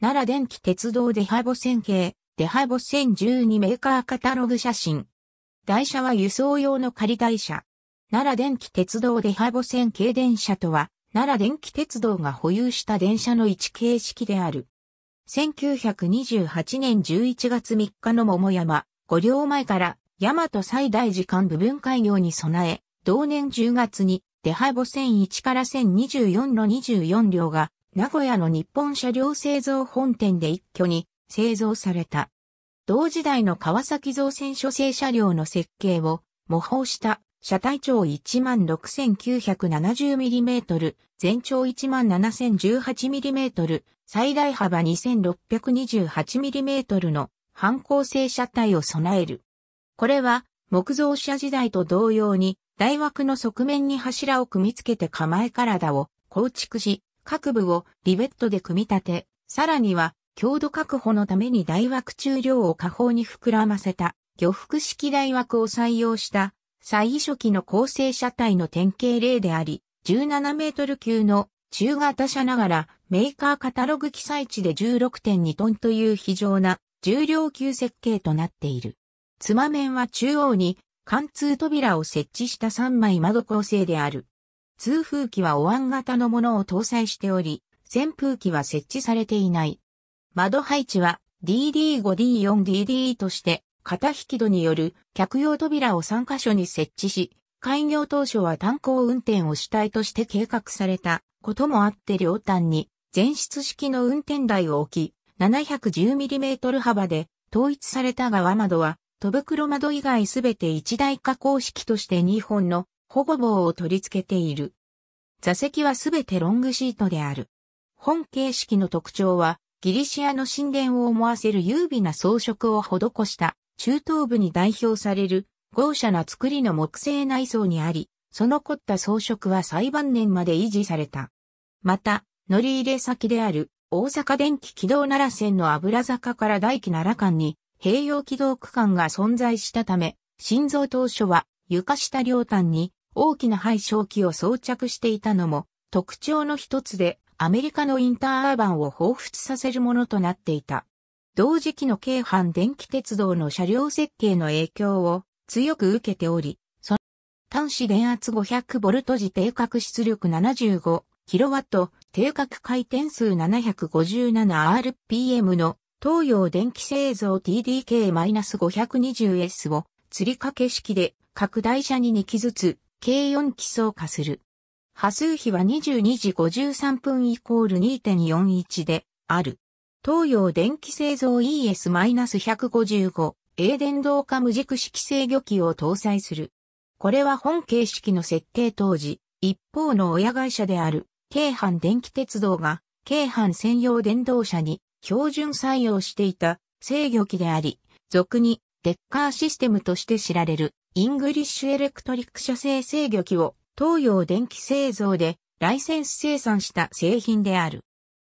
奈良電気鉄道デハボ線系、デハボ線12メーカーカタログ写真。台車は輸送用の仮台車。奈良電気鉄道デハボ線形電車とは、奈良電気鉄道が保有した電車の一形式である。1928年11月3日の桃山、五両前から大和最大時間部分開業に備え、同年10月に、デハボ1001から1024の24両が名古屋の日本車両製造本店で一挙に製造された。同時代の川崎造船所製車両の設計を模倣した車体長 16,970mm、全長 17,018mm、最大幅 2,628mm の反抗性車体を備える。これは木造車時代と同様に台枠の側面に柱を組み付けて構え体を構築し、各部をリベットで組み立て、さらには強度確保のために大枠中量を下方に膨らませた魚腹式大枠を採用した最初期の構成車体の典型例であり、17メートル級の中型車ながらメーカーカタログ記載値で16.2トンという非常な重量級設計となっている。つま面は中央に貫通扉を設置した3枚窓構成である。通風機はお椀型のものを搭載しており、扇風機は設置されていない。窓配置は DD5D4DD として、肩引き戸による客用扉を3カ所に設置し、開業当初は炭鉱運転を主体として計画されたこともあって両端に全室式の運転台を置き、710mm 幅で統一された側窓は、戸袋窓以外すべて一大加工式として2本の保護棒を取り付けている。座席はすべてロングシートである。本形式の特徴は、ギリシアの神殿を思わせる優美な装飾を施した中東部に代表される豪奢な作りの木製内装にあり、その凝った装飾は最晩年まで維持された。また、乗り入れ先である大阪電気軌道奈良線の油坂から大気奈良間に併用軌道区間が存在したため、心臓当初は床下両端に大きな排小機を装着していたのも特徴の一つでアメリカのインターアーバンを彷彿させるものとなっていた。同時期の京阪電気鉄道の車両設計の影響を強く受けており、その端子電圧 500V 時定格出力 75kW 定格回転数 757rpm の東洋電気製造 TDK-520S を釣り掛け式で拡大車に2機ずつ計4機層化する。波数比は22時53分イコール2.41である。東洋電気製造 ES-155 A 電動化無軸式制御機を搭載する。これは本形式の設計当時、一方の親会社である、京阪電気鉄道が、京阪専用電動車に標準採用していた制御機であり、俗にデッカーシステムとして知られるイングリッシュエレクトリック社製制御機を東洋電気製造でライセンス生産した製品である。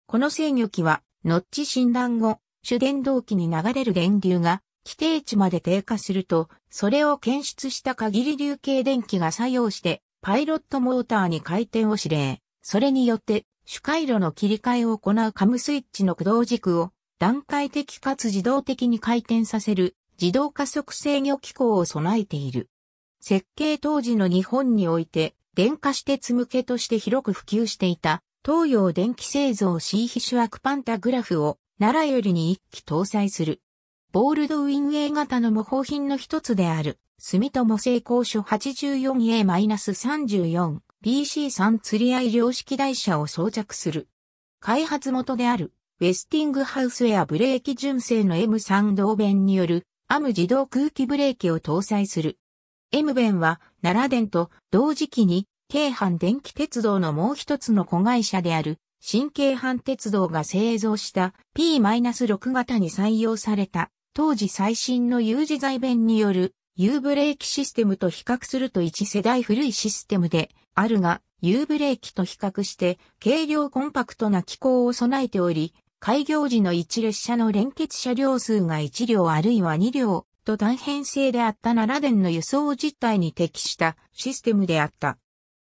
この制御機は、ノッチ診断後、主電動機に流れる電流が規定値まで低下すると、それを検出した限り流形電気が作用して、パイロットモーターに回転を指令。それによって、主回路の切り替えを行うカムスイッチの駆動軸を段階的かつ自動的に回転させる自動加速制御機構を備えている。設計当時の日本において、電化私鉄向けとして広く普及していた、東洋電気製造 C ュアクパンタグラフを、奈良よりに一機搭載する。ボールドウィン A 型の模倣品の一つである、住友製鋼所 84A-34、BC3 釣り合い量式台車を装着する。開発元である、ウェスティングハウスエアブレーキ純正の M3 同弁によるアム自動空気ブレーキを搭載する。M 弁は奈良電と同時期に京阪電気鉄道のもう一つの子会社である新京阪鉄道が製造した P-6 型に採用された当時最新の U 字材弁による U ブレーキシステムと比較すると1世代古いシステムであるが U ブレーキと比較して軽量コンパクトな機構を備えており開業時の一列車の連結車両数が1両あるいは2両と大変性であった奈良電の輸送実態に適したシステムであった。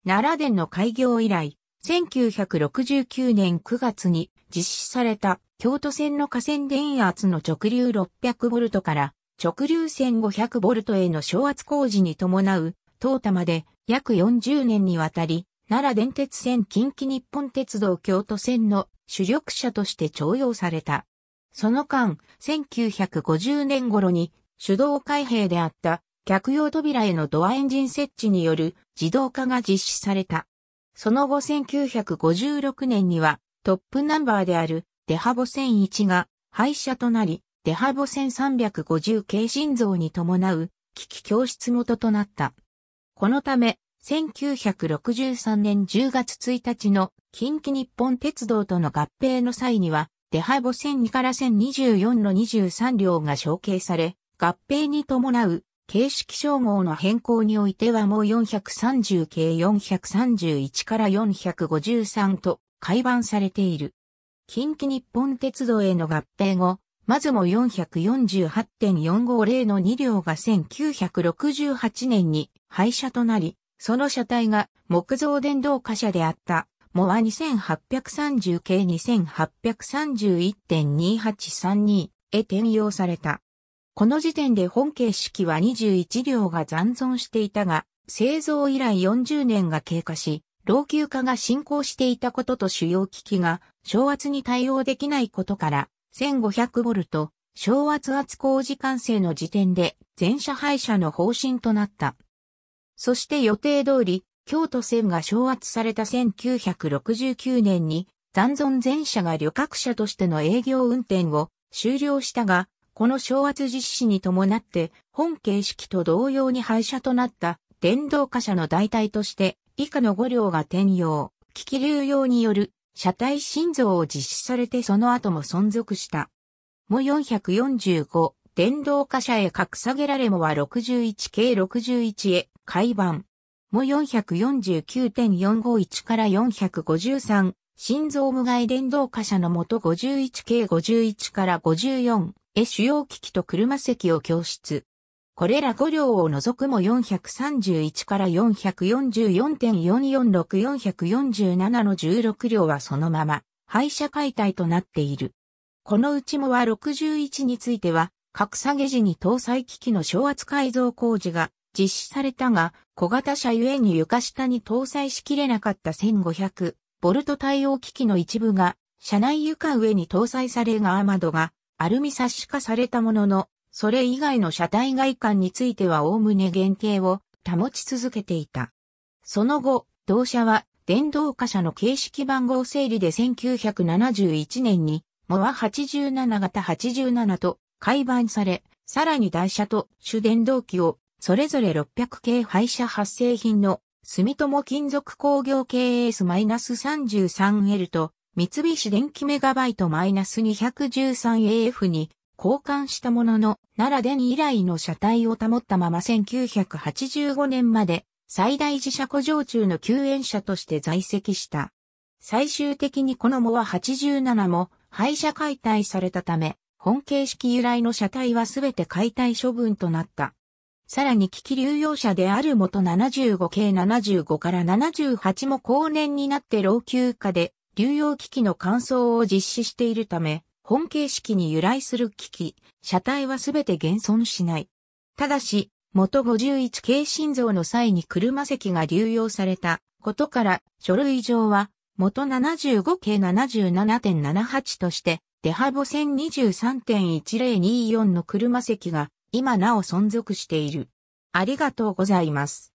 奈良電の開業以来、1969年9月に実施された京都線の河川電圧の直流 600V から直流 1500V への昇圧工事に伴う、東多まで約40年にわたり、奈良電鉄線近畿日本鉄道京都線の主力者として徴用された。その間、1950年頃に手動開閉であった客用扉へのドアエンジン設置による自動化が実施された。その後1956年にはトップナンバーであるデハボ1001が廃車となり、デハボ1350系心臓に伴う機器教室元となった。このため、1963年10月1日の近畿日本鉄道との合併の際には、デハボ1002から1024の23両が承継され、合併に伴う形式称号の変更においてはもう430系431から453と改版されている。近畿日本鉄道への合併後、まずも448.450の2両が1968年に廃車となり、その車体が木造電動貨車であった。モア2830系2831.2832へ転用された。この時点で本形式は21両が残存していたが、製造以来40年が経過し、老朽化が進行していたことと主要機器が昇圧に対応できないことから、1500ボルト、昇圧圧工時間制の時点で全車廃車の方針となった。そして予定通り、京都線が掌圧された1969年に、残存前者が旅客車としての営業運転を終了したが、この掌圧実施に伴って、本形式と同様に廃車となった電動貨車の代替として、以下の5両が転用、機器流用による車体心臓を実施されてその後も存続した。も445、電動貨車へ格下げられもは61系61へ海板。も449.451から453、心臓無害電動貨車のもと51 k 51から54へ主要機器と車席を供出。これら5両を除くも431から444.446447の16両はそのまま廃車解体となっている。このうちもは61については、格下げ時に搭載機器の昇圧改造工事が実施されたが、小型車ゆえに床下に搭載しきれなかった1500ボルト対応機器の一部が、車内床上に搭載されアードがアルミサッシ化されたものの、それ以外の車体外観についてはおおむね原型を保ち続けていた。その後、同社は電動貨車の形式番号整理で1971年に、モア87型87と改版され、さらに台車と主電動機をそれぞれ600系廃車発生品の住友金属工業 KS-33L と三菱電機メガバイト -213AF に交換したものの、奈良電以来の車体を保ったまま1985年まで最大自社故障中の救援車として在籍した。最終的にこのモア87も廃車解体されたため、本形式由来の車体はすべて解体処分となった。さらに機器流用車である元75系75から78も後年になって老朽化で流用機器の乾燥を実施しているため、本形式に由来する機器、車体はすべて現存しない。ただし、元51系心臓の際に車席が流用されたことから、書類上は元75系77.78として、デハボ線23.1024の車席が今なお存続している。ありがとうございます。